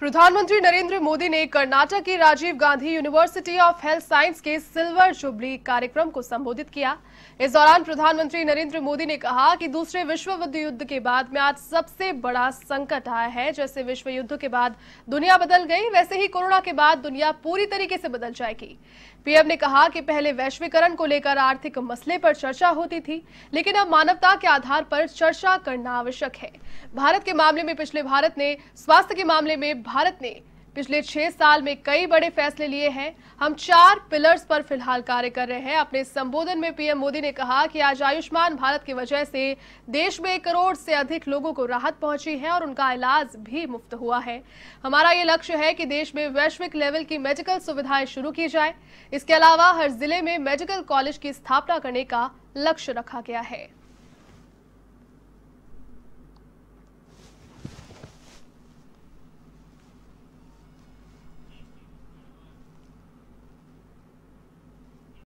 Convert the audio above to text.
प्रधानमंत्री नरेंद्र मोदी ने कर्नाटक की Rajiv Gandhi university of health science के सिल्वर जुबली कार्यक्रम को संबोधित किया इस दौरान प्रधानमंत्री नरेंद्र मोदी ने कहा कि दूसरे विश्व युद्ध के बाद में आज सबसे बड़ा संकट आया है जैसे विश्व युद्ध के बाद दुनिया बदल गई वैसे ही कोरोना के बाद दुनिया पूरी तरीके से बदल जाएगी पीएम ने कहा कि पहले वैश्वीकरण को लेकर आर्थिक मसले पर चर्चा होती थी लेकिन अब मानवता के आधार पर चर्चा करना आवश्यक है भारत के मामले में पिछले भारत ने स्वास्थ्य के मामले में भारत ने पिछले छह साल में कई बड़े फैसले लिए हैं हम चार पिलर्स पर फिलहाल कार्य कर रहे हैं अपने संबोधन में पीएम मोदी ने कहा कि आज आयुष्मान भारत की वजह से देश में एक करोड़ से अधिक लोगों को राहत पहुंची है और उनका इलाज भी मुफ्त हुआ है हमारा ये लक्ष्य है कि देश में वैश्विक लेवल की मेडिकल सुविधाएं शुरू की जाए इसके अलावा हर जिले में मेडिकल कॉलेज की स्थापना करने का लक्ष्य रखा गया है